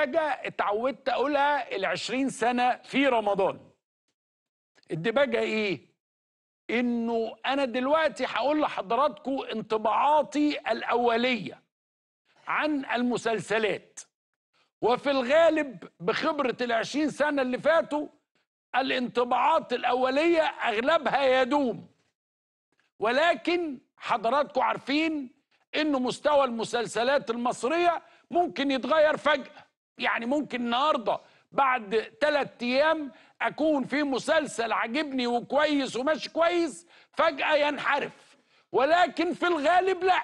حاجة اتعودت أقولها العشرين سنة في رمضان الدباجة إيه؟ إنه أنا دلوقتي هقول لحضراتكم انطباعاتي الأولية عن المسلسلات وفي الغالب بخبرة العشرين سنة اللي فاتوا الانطباعات الأولية أغلبها يدوم ولكن حضراتكم عارفين إنه مستوى المسلسلات المصرية ممكن يتغير فجأة يعني ممكن النهارده بعد ثلاث ايام اكون في مسلسل عاجبني وكويس وماشي كويس فجاه ينحرف ولكن في الغالب لا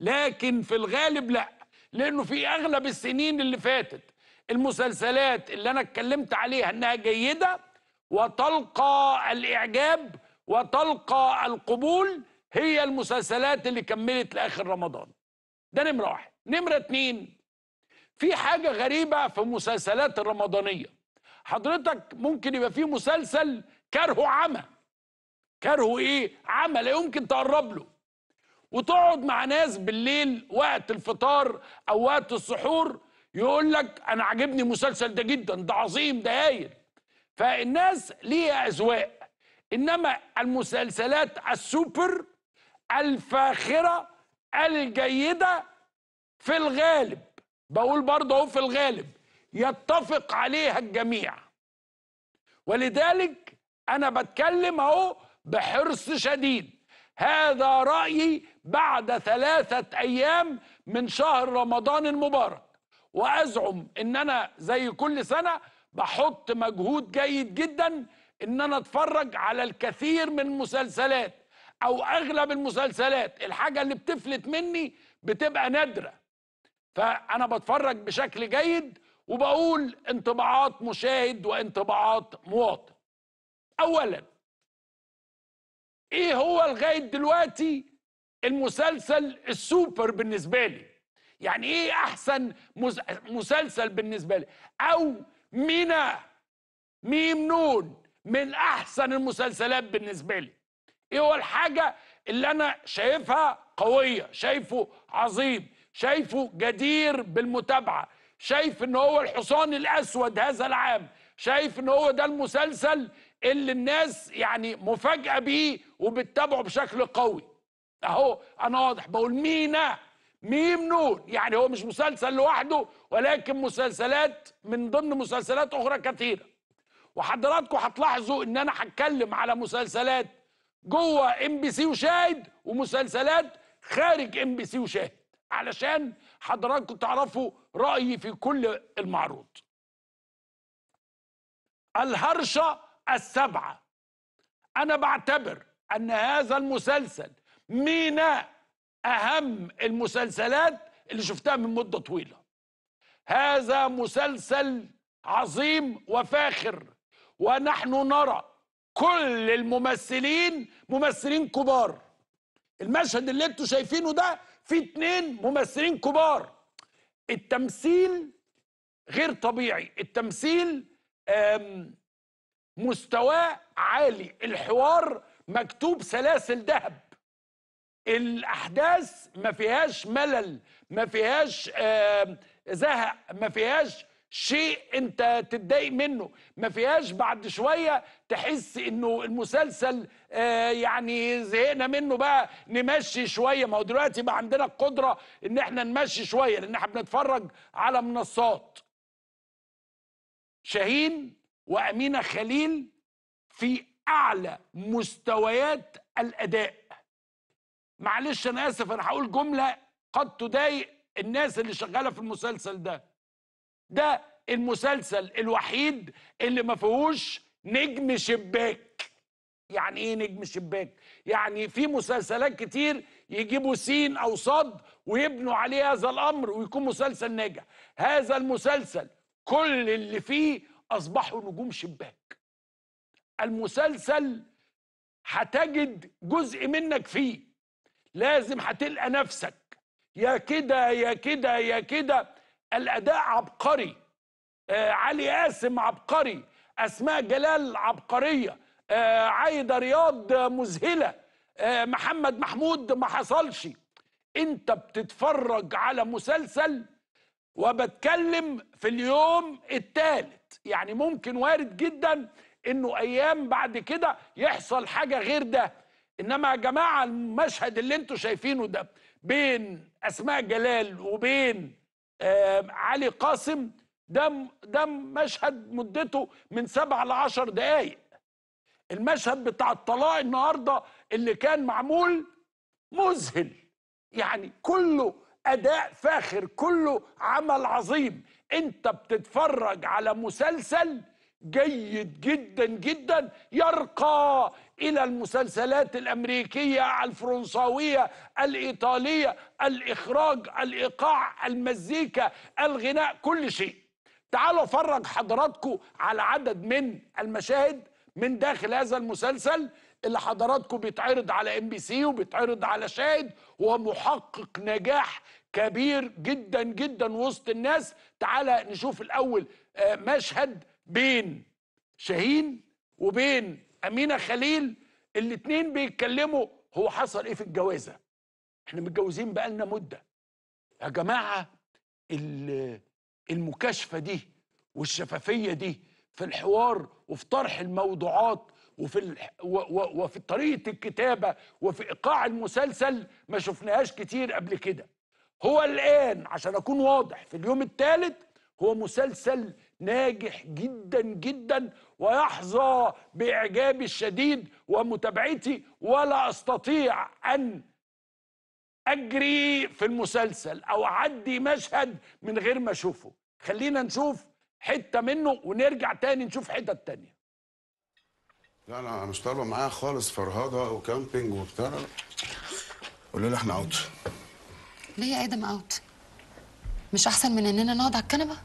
لكن في الغالب لا لانه في اغلب السنين اللي فاتت المسلسلات اللي انا اتكلمت عليها انها جيده وتلقى الاعجاب وتلقى القبول هي المسلسلات اللي كملت لاخر رمضان ده نمره واحد نمره اتنين في حاجة غريبة في المسلسلات الرمضانية حضرتك ممكن يبقى في مسلسل كارهه عمى كارهه ايه عمى لا يمكن تقرب له وتقعد مع ناس بالليل وقت الفطار او وقت السحور يقول لك انا عاجبني المسلسل ده جدا ده عظيم ده هايل فالناس ليها اذواق انما المسلسلات السوبر الفاخره الجيده في الغالب بقول برضه في الغالب يتفق عليها الجميع ولذلك انا بتكلم اهو بحرص شديد هذا رايي بعد ثلاثه ايام من شهر رمضان المبارك وازعم ان انا زي كل سنه بحط مجهود جيد جدا ان انا اتفرج على الكثير من المسلسلات او اغلب المسلسلات الحاجه اللي بتفلت مني بتبقى نادره فأنا بتفرج بشكل جيد وبقول انطباعات مشاهد وانطباعات مواطن أولا إيه هو لغاية دلوقتي المسلسل السوبر بالنسبة لي يعني إيه أحسن مسلسل بالنسبة لي أو مينا ميم نون من أحسن المسلسلات بالنسبة لي إيه هو الحاجة اللي أنا شايفها قوية شايفه عظيم شايفه جدير بالمتابعه شايف ان هو الحصان الاسود هذا العام شايف ان هو ده المسلسل اللي الناس يعني مفاجاه بيه وبتتابعه بشكل قوي اهو انا واضح بقول مينا ميم نون يعني هو مش مسلسل لوحده ولكن مسلسلات من ضمن مسلسلات اخرى كثيره وحضراتكم هتلاحظوا ان انا هتكلم على مسلسلات جوه ام بي سي وشاهد ومسلسلات خارج ام بي سي وشاهد علشان حضراتكم تعرفوا رأيي في كل المعروض الهرشة السبعة أنا بعتبر أن هذا المسلسل من أهم المسلسلات اللي شفتها من مدة طويلة هذا مسلسل عظيم وفاخر ونحن نرى كل الممثلين ممثلين كبار المشهد اللي انتوا شايفينه ده فيه اتنين ممثلين كبار التمثيل غير طبيعي التمثيل مستواه عالي الحوار مكتوب سلاسل ذهب الاحداث ما فيهاش ملل ما فيهاش زهق ما فيهاش شيء انت تتضايق منه ما فيهاش بعد شويه تحس انه المسلسل آه يعني زهقنا منه بقى نمشي شويه ما هو دلوقتي بقى عندنا القدره ان احنا نمشي شويه لان احنا بنتفرج على منصات شاهين وامينه خليل في اعلى مستويات الاداء معلش انا اسف انا هقول جمله قد تضايق الناس اللي شغاله في المسلسل ده ده المسلسل الوحيد اللي ما فيهوش نجم شباك يعني ايه نجم شباك يعني في مسلسلات كتير يجيبوا سين او صد ويبنوا عليه هذا الامر ويكون مسلسل ناجح هذا المسلسل كل اللي فيه اصبحوا نجوم شباك المسلسل هتجد جزء منك فيه لازم هتلقى نفسك يا كده يا كده يا كده الاداء عبقري آه علي قاسم عبقري اسماء جلال عبقريه آه عايده رياض مذهله آه محمد محمود ما حصلش انت بتتفرج على مسلسل وبتكلم في اليوم الثالث يعني ممكن وارد جدا انه ايام بعد كده يحصل حاجه غير ده انما يا جماعه المشهد اللي انتوا شايفينه ده بين اسماء جلال وبين علي قاسم ده ده مشهد مدته من سبع لعشر دقايق المشهد بتاع الطلاق النهارده اللي كان معمول مذهل يعني كله اداء فاخر كله عمل عظيم انت بتتفرج على مسلسل جيد جدا جدا يرقى الى المسلسلات الامريكيه الفرنساويه الايطاليه الاخراج الايقاع المزيكا الغناء كل شيء تعالوا افرج حضراتكم على عدد من المشاهد من داخل هذا المسلسل اللي حضراتكم بيتعرض على ام بي سي وبيتعرض على شاهد ومحقق نجاح كبير جدا جدا وسط الناس تعالى نشوف الاول آه، مشهد بين شاهين وبين امينه خليل الاثنين بيتكلموا هو حصل ايه في الجوازه احنا متجوزين بقالنا مده يا جماعه المكاشفه دي والشفافيه دي في الحوار وفي طرح الموضوعات وفي و... و... وفي طريقه الكتابه وفي ايقاع المسلسل ما شفناهاش كتير قبل كده هو الان عشان اكون واضح في اليوم الثالث هو مسلسل ناجح جدا جدا ويحظى باعجابي الشديد ومتابعتي ولا استطيع ان اجري في المسلسل او اعدي مشهد من غير ما اشوفه خلينا نشوف حته منه ونرجع تاني نشوف حتت تانيه لا انا مش طالبه معايا خالص فرهضه وكامبينج وبتاع قول لها احنا اوت ليه يا ادم اوت مش احسن من اننا نقعد على الكنبه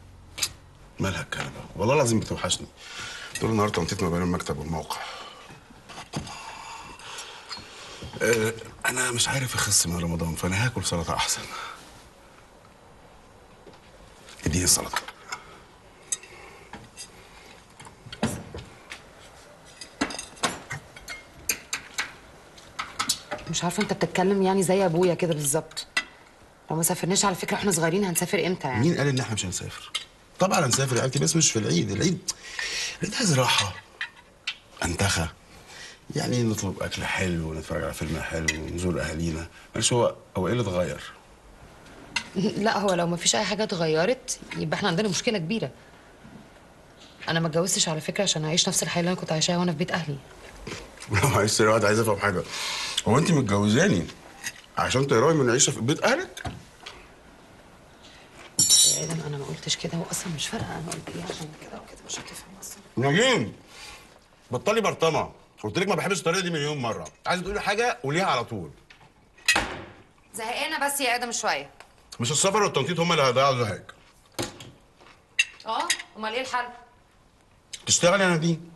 مالها الكلام ده؟ والله العظيم بتوحشني طول النهار تنطيط ما بين المكتب والموقع أه انا مش عارف اخس من رمضان فانا هاكل سلطه احسن اديني السلطه مش عارفه انت بتتكلم يعني زي ابويا كده بالظبط لو ما سافرناش على فكره احنا صغيرين هنسافر امتى يعني مين قال ان احنا مش هنسافر طبعا هنسافر يا حبيبتي بس مش في العيد العيد العيد عايز راحه انتخى يعني نطلب اكل حلو ونتفرج على فيلم حلو ونزور اهالينا معلش هو هو ايه اللي اتغير؟ لا هو لو ما فيش اي حاجه اتغيرت يبقى احنا عندنا مشكله كبيره انا ما اتجوزتش على فكره عشان اعيش نفس الحياه اللي انا كنت عايشاها وانا في بيت اهلي لو عايز تقرا عايز افهم حاجه هو انت متجوزاني عشان تقراي من عيشه في بيت اهلك مش كده هو اصلا مش فارقه انا قلت ايه عشان كده وكده مش هتفهم اصلا نجيم بطلي برطمه قلت لك ما بحبش الطريقه دي مليون مره عايزه تقولي حاجه قوليها على طول زهقانه بس يا ادم شويه مش السفر والتنطيط هم اللي هيضيعوا زهقك اه امال ايه الحل تشتغلي يا نادين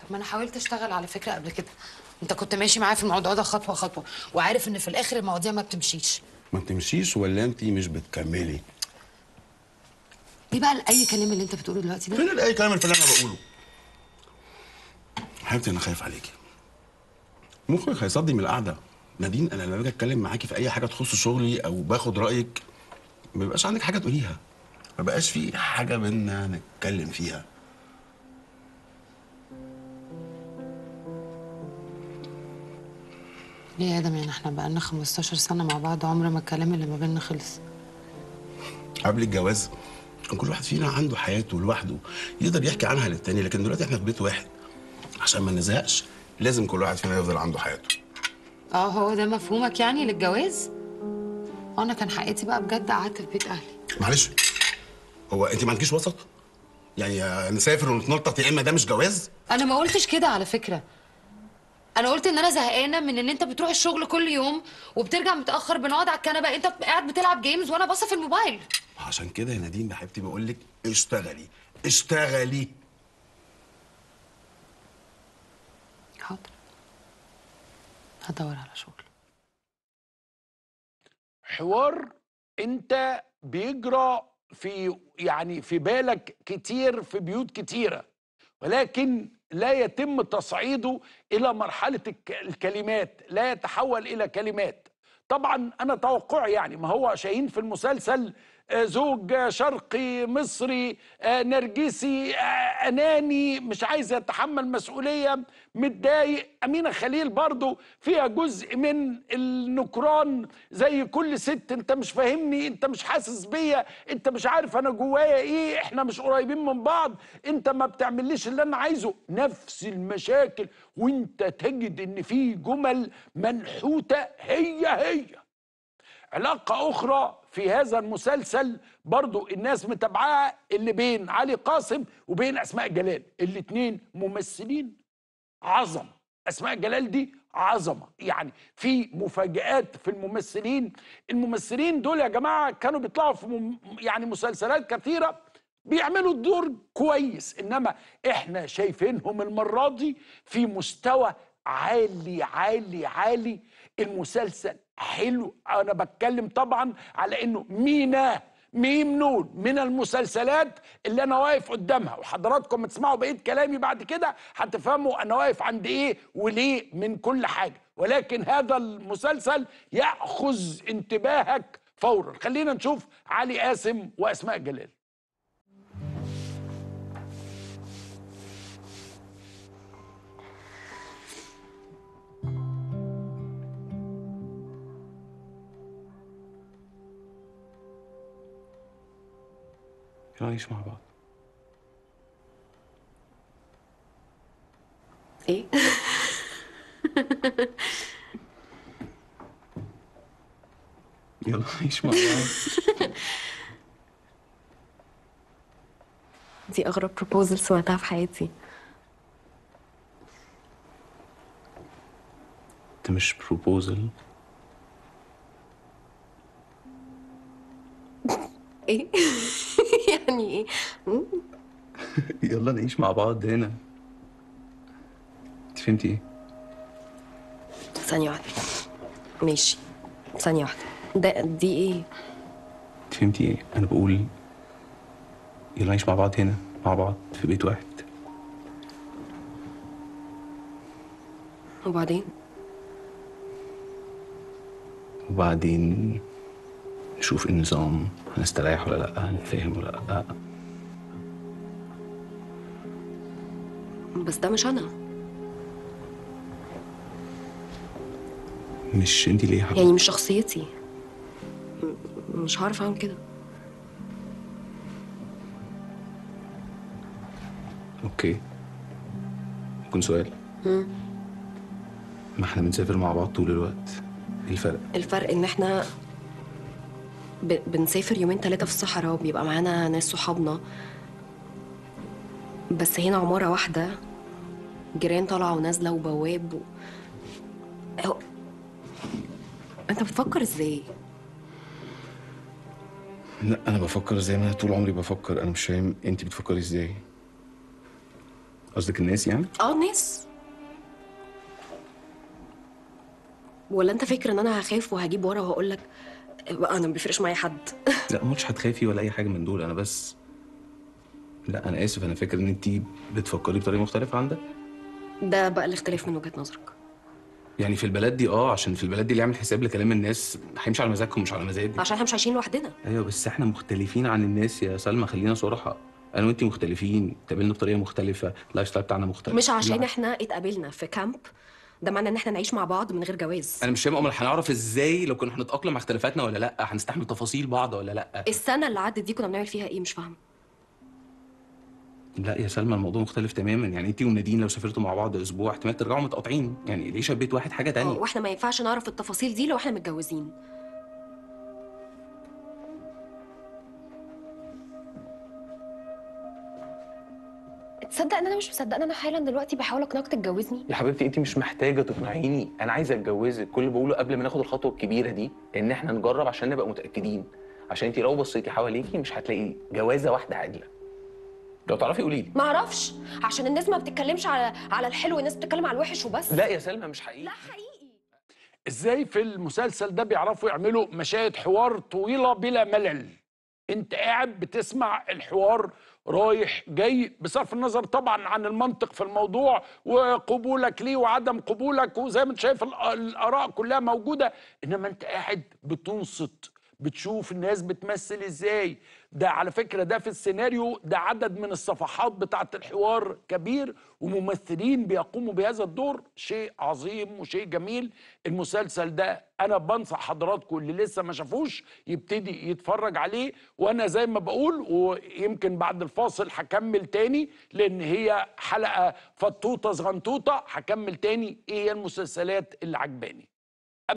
طب ما انا حاولت اشتغل على فكره قبل كده انت كنت ماشي معايا في الموضوع ده خطوه خطوه وعارف ان في الاخر المواضيع ما بتمشيش ما تمشيش ولا انت مش بتكملي ايه بقى لاي كلام اللي انت بتقوله دلوقتي ده فين الاي كلام اللي انا بقوله حبيبتي انا خايف عليكي مخك هيصدي من القعده نادين انا لما باجي اتكلم معاكي في اي حاجه تخص شغلي او باخد رايك ما بيبقاش عندك حاجه تقوليها ما بقاش في حاجه بينا نتكلم فيها ليه يا ادم يعني احنا بقالنا 15 سنه مع بعض عمر ما الكلام اللي ما بيننا خلص قبل الجواز كان كل واحد فينا عنده حياته لوحده يقدر يحكي عنها للتاني لكن دلوقتي احنا في بيت واحد عشان ما نزهقش لازم كل واحد فينا يفضل عنده حياته اه هو ده مفهومك يعني للجواز انا كان حقيقتي بقى بجد قعدت في بيت اهلي معلش هو انت ما عندكيش وسط يعني نسافر ونتنطط يا اما ده مش جواز انا ما قلتش كده على فكره انا قلت ان انا زهقانه من ان انت بتروح الشغل كل يوم وبترجع متاخر بنقعد على الكنبه انت قاعد بتلعب جيمز وانا باصه في الموبايل عشان كده يا نادين يا حبيبتي بقول لك اشتغلي اشتغلي حاضر هدور على شغل حوار انت بيجرى في يعني في بالك كتير في بيوت كتيره ولكن لا يتم تصعيده الى مرحله الكلمات لا يتحول الى كلمات طبعا انا توقعي يعني ما هو شاهين في المسلسل زوج شرقي مصري آه، نرجسي آه، اناني مش عايز يتحمل مسؤوليه متضايق امينه خليل برضو فيها جزء من النكران زي كل ست انت مش فاهمني انت مش حاسس بيا انت مش عارف انا جوايا ايه احنا مش قريبين من بعض انت ما بتعمليش اللي انا عايزه نفس المشاكل وانت تجد ان في جمل منحوته هي هي علاقه اخرى في هذا المسلسل برضو الناس متابعاه اللي بين علي قاسم وبين اسماء جلال الاثنين ممثلين عظم اسماء جلال دي عظمه يعني في مفاجات في الممثلين الممثلين دول يا جماعه كانوا بيطلعوا في مم يعني مسلسلات كثيره بيعملوا الدور كويس انما احنا شايفينهم المره دي في مستوى عالي عالي عالي المسلسل حلو انا بتكلم طبعا على انه مينا ميم نون من المسلسلات اللي انا واقف قدامها وحضراتكم تسمعوا بقيه كلامي بعد كده هتفهموا انا واقف عند ايه وليه من كل حاجه ولكن هذا المسلسل ياخذ انتباهك فورا خلينا نشوف علي قاسم واسماء جلال نعيش مع بعض ايه يلا نعيش مع بعض دي اغرب بروبوزل سمعتها في حياتي انت مش بروبوزل ايه يعني ايه يلا نعيش مع بعض هنا انت فهمتي ايه ثانيه واحده ماشي ثانيه واحده ده دي ايه انت فهمتي ايه انا بقول يلا نعيش مع بعض هنا مع بعض في بيت واحد وبعدين وبعدين نشوف النظام هنستريح ولا لا هنتفاهم ولا لا بس ده مش انا مش انت ليه يا حبيبتي يعني مش شخصيتي مش هعرف اعمل كده اوكي ممكن سؤال مم. ما احنا بنسافر مع بعض طول الوقت ايه الفرق الفرق ان احنا بنسافر يومين ثلاثة في الصحراء وبيبقى معانا ناس صحابنا بس هنا عمارة واحدة جيران طالعة ونازلة وبواب و... أو... أنت بتفكر إزاي؟ لا أنا بفكر إزاي ما أنا طول عمري بفكر أنا مش فاهم أنت بتفكري إزاي؟ قصدك الناس يعني؟ آه الناس ولا أنت فاكر إن أنا هخاف وهجيب ورا وهقول لك بقى آه، انا ما بيفرقش معايا حد لا مش هتخافي ولا اي حاجه من دول انا بس لا انا اسف انا فاكر ان انت بتفكري بطريقه مختلفه عن ده ده بقى الاختلاف من وجهه نظرك يعني في البلد دي اه عشان في البلد دي اللي يعمل حساب لكلام الناس هيمشي على مزاجكم مش على مزاجي عشان احنا مش عايشين لوحدنا ايوه بس احنا مختلفين عن الناس يا سلمى خلينا صراحه انا وانت مختلفين اتقابلنا بطريقه مختلفه اللايف ستايل بتاعنا مختلف مش عشان احنا اتقابلنا في كامب ده معنى ان احنا نعيش مع بعض من غير جواز انا مش فاهم امال هنعرف ازاي لو كنا هنتاقلم مع اختلافاتنا ولا لا هنستحمل تفاصيل بعض ولا لا السنه اللي عدت دي كنا بنعمل فيها ايه مش فاهمه لا يا سلمى الموضوع مختلف تماما يعني انت ونادين لو سافرتوا مع بعض اسبوع احتمال ترجعوا متقاطعين يعني ليه شبيت واحد حاجه تانية أه، واحنا ما ينفعش نعرف التفاصيل دي لو احنا متجوزين تصدق ان انا مش مصدقه ان انا حالا دلوقتي بحاول اقنعك تتجوزني يا حبيبتي انت مش محتاجه تقنعيني انا عايزه اتجوزك كل اللي بقوله قبل ما ناخد الخطوه الكبيره دي ان احنا نجرب عشان نبقى متاكدين عشان انت لو بصيتي حواليكي مش هتلاقي جوازه واحده عادله لو تعرفي قولي لي ما اعرفش عشان الناس ما بتتكلمش على على الحلو الناس بتتكلم على الوحش وبس لا يا سلمى مش حقيقي لا حقيقي ازاي في المسلسل ده بيعرفوا يعملوا مشاهد حوار طويله بلا ملل انت قاعد بتسمع الحوار رايح جاي بصرف النظر طبعا عن المنطق في الموضوع وقبولك ليه وعدم قبولك وزي ما انت شايف الاراء كلها موجوده انما انت قاعد بتنصت بتشوف الناس بتمثل ازاي ده على فكره ده في السيناريو ده عدد من الصفحات بتاعه الحوار كبير وممثلين بيقوموا بهذا الدور شيء عظيم وشيء جميل المسلسل ده انا بنصح حضراتكم اللي لسه ما شافوش يبتدي يتفرج عليه وانا زي ما بقول ويمكن بعد الفاصل هكمل تاني لان هي حلقه فطوطه زغنطوطة هكمل تاني ايه هي المسلسلات اللي عجباني